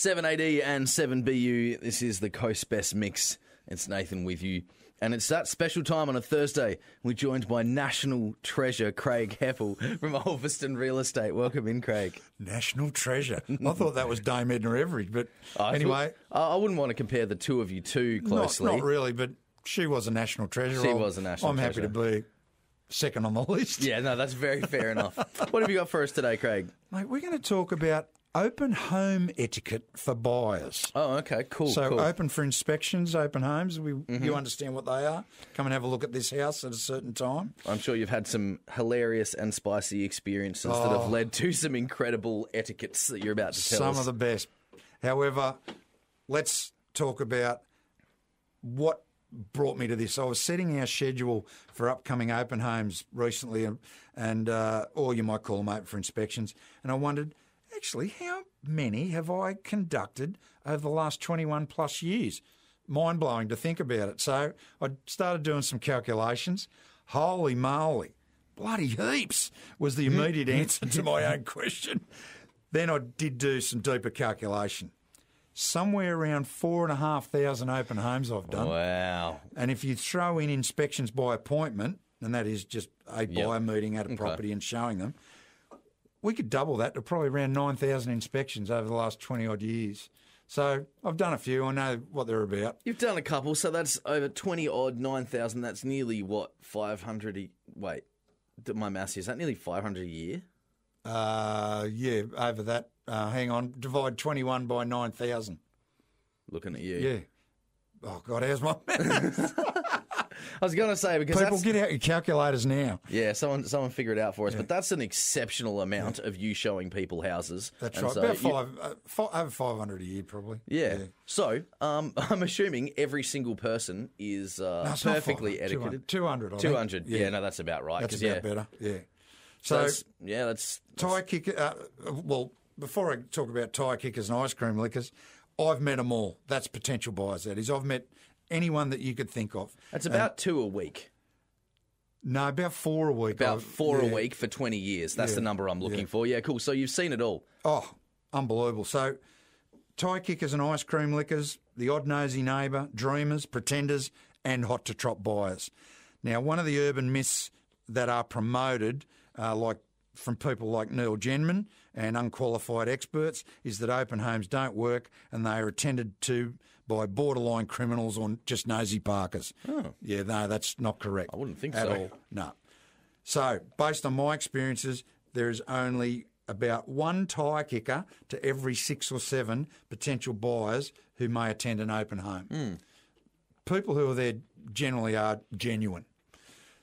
7AD and 7BU. This is the Coast Best Mix. It's Nathan with you. And it's that special time on a Thursday. We're joined by national treasure Craig Heppel from Ulverston Real Estate. Welcome in, Craig. National treasure. I thought that was Dame Edna Everidge, but I anyway. Thought, I wouldn't want to compare the two of you too closely. Not, not really, but she was a national treasure. She i was a national I'm treasure. happy to be second on the list. Yeah, no, that's very fair enough. What have you got for us today, Craig? Mate, we're going to talk about open home etiquette for buyers. Oh, okay, cool. So cool. open for inspections, open homes. We, mm-hmm. You understand what they are. Come and have a look at this house at a certain time. I'm sure you've had some hilarious and spicy experiences oh, that have oh. led to some incredible etiquettes that you're about to tell some us. Some of the best. However, let's talk about what brought me to this. I was setting our schedule for upcoming open homes recently, and, and uh, or you might call them open for inspections, and I wondered – actually, how many have I conducted over the last 21 plus years? Mind blowing to think about it. So I started doing some calculations. Holy moly, bloody heaps was the hmm. immediate answer to my own question. Then I did do some deeper calculation. Somewhere around four and a half thousand open homes I've done. Wow. And if you throw in inspections by appointment, and that is just a buyer meeting at a property and showing them, we could double that to probably around 9,000 inspections over the last 20 odd years. So I've done a few. I know what they're about. You've done a couple, so that's over 20 odd, 9,000. That's nearly what, 500? E- Wait, my mouse is that nearly 500 a year? Uh, yeah, over that. Uh, hang on, divide 21 by 9,000. Looking at you. Yeah. Oh, God, how's my mouse? I was going to say because people get out your calculators now. Yeah, someone someone figure it out for us. Yeah. But that's an exceptional amount yeah. of you showing people houses. That's and right. So About five, uh, five over five hundred a year, probably. Yeah. yeah. So um, I'm assuming every single person is uh, no, perfectly etiquetted. Two hundred. Two hundred. Yeah. No, that's about right. That's about better. Yeah. So, so that's, yeah, that's, that's tie kicker. Uh, well, before I talk about tie kickers and ice cream lickers, I've met them all. That's potential buyers. That is, I've met anyone that you could think of. That's about two a week. No, about four a week. About four yeah. a week for 20 years. That's yeah. the number I'm looking yeah. for. Yeah, cool. So you've seen it all. Oh, unbelievable. So tie kickers and ice cream lickers, the odd nosy neighbour, dreamers, pretenders, and hot to trot buyers. Now, one of the urban myths that are promoted, uh, like from people like Neil Jenman and unqualified experts, is that open homes don't work and they are attended to by borderline criminals or just nosy parkers. Oh. Yeah, no, that's not correct. I wouldn't think at so. At all, no. So, based on my experiences, there is only about one tie kicker to every six or seven potential buyers who may attend an open home. Mm. People who are there generally are genuine.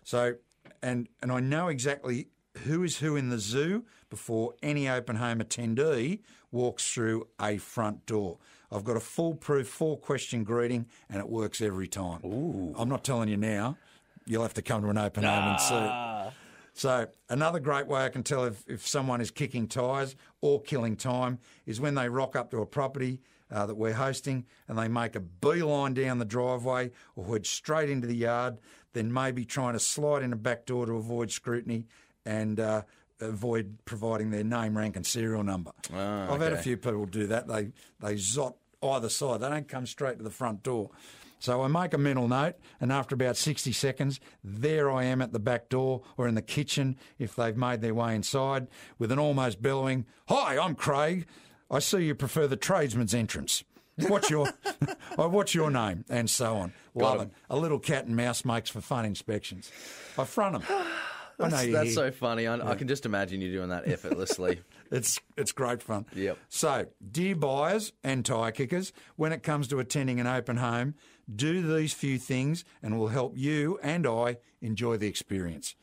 So, and and I know exactly who is who in the zoo before any open home attendee walks through a front door. I've got a foolproof four question greeting and it works every time. Ooh. I'm not telling you now. You'll have to come to an open home and see. Ah. So, another great way I can tell if, if someone is kicking tyres or killing time is when they rock up to a property uh, that we're hosting and they make a beeline down the driveway or head straight into the yard, then maybe trying to slide in a back door to avoid scrutiny and uh, avoid providing their name, rank, and serial number. Oh, I've okay. had a few people do that. They they zot either side. They don't come straight to the front door. So I make a mental note, and after about 60 seconds, there I am at the back door or in the kitchen if they've made their way inside with an almost bellowing, Hi, I'm Craig. I see you prefer the tradesman's entrance. What's your, oh, what's your name? And so on. Love it. A little cat and mouse makes for fun inspections. I front them. That's, that's so funny. I, yeah. I, can just imagine you doing that effortlessly. it's it's great fun. Yep. So, dear buyers and tire kickers, when it comes to attending an open home, do these few things and will help you and I enjoy the experience.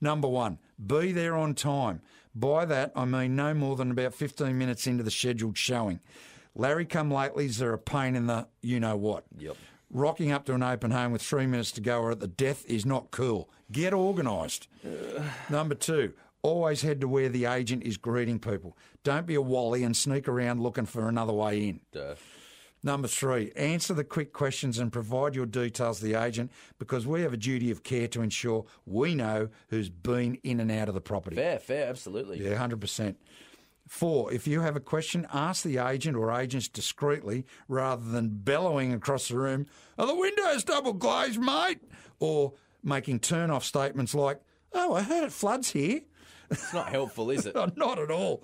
Number one, be there on time. By that, I mean no more than about 15 minutes into the scheduled showing. Larry come is are a pain in the you know what. Yep rocking up to an open home with three minutes to go or at the death is not cool. Get organised. Number two, always head to where the agent is greeting people. Don't be a wally and sneak around looking for another way in. Duh. Number three, answer the quick questions and provide your details to the agent because we have a duty of care to ensure we know who's been in and out of the property. Fair, fair, absolutely. Yeah, 100%. Four, if you have a question, ask the agent or agents discreetly rather than bellowing across the room, Are the windows double glazed, mate? Or making turn off statements like, Oh, I heard it floods here. It's not helpful, is it? not at all.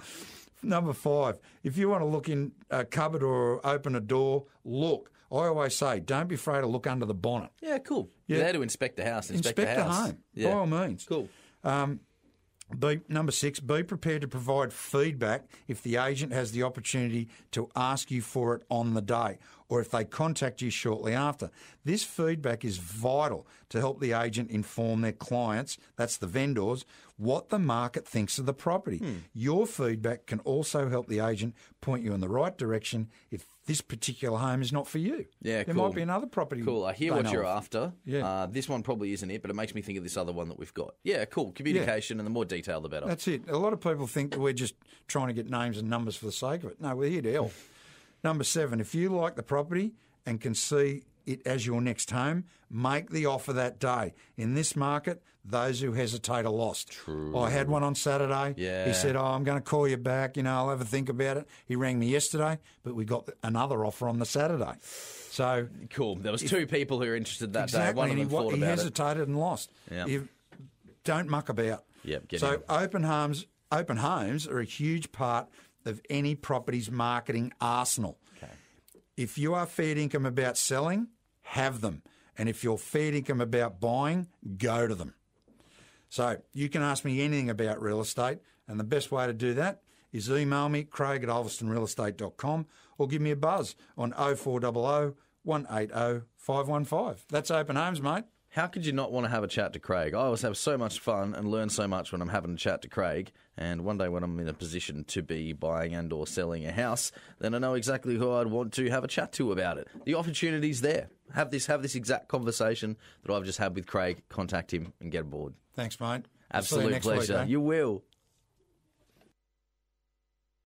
Number five, if you want to look in a cupboard or open a door, look. I always say, don't be afraid to look under the bonnet. Yeah, cool. Yeah. You're there to inspect the house. Inspect, inspect the, house. the home, yeah. by all means. Cool. Um, be, number six, be prepared to provide feedback if the agent has the opportunity to ask you for it on the day or if they contact you shortly after. This feedback is vital to help the agent inform their clients, that's the vendors, what the market thinks of the property. Hmm. Your feedback can also help the agent point you in the right direction if this particular home is not for you. Yeah, there cool. might be another property. Cool. I hear what you're after. Yeah. Uh, this one probably isn't it, but it makes me think of this other one that we've got. Yeah, cool. Communication yeah. and the more detail, the better. That's it. A lot of people think that we're just trying to get names and numbers for the sake of it. No, we're here to help. Number seven, if you like the property and can see it as your next home, make the offer that day. In this market, those who hesitate are lost. True. I had one on Saturday. Yeah. He said, Oh, I'm going to call you back. You know, I'll have a think about it. He rang me yesterday, but we got another offer on the Saturday. So cool. There was if, two people who were interested that exactly, day. One of them he, thought he about hesitated and lost. Yeah. don't muck about. Yep, so in. open homes, open homes are a huge part of any property's marketing arsenal. Okay. If you are fair income about selling, have them. And if you're fair income about buying, go to them. So you can ask me anything about real estate, and the best way to do that is email me, craig at ulverstonrealestate.com, or give me a buzz on 0400 180 515. That's open homes, mate how could you not want to have a chat to Craig? I always have so much fun and learn so much when I'm having a chat to Craig. And one day when I'm in a position to be buying and or selling a house, then I know exactly who I'd want to have a chat to about it. The opportunity's there. Have this have this exact conversation that I've just had with Craig. Contact him and get aboard. Thanks, mate. Absolute pleasure. Week, you will.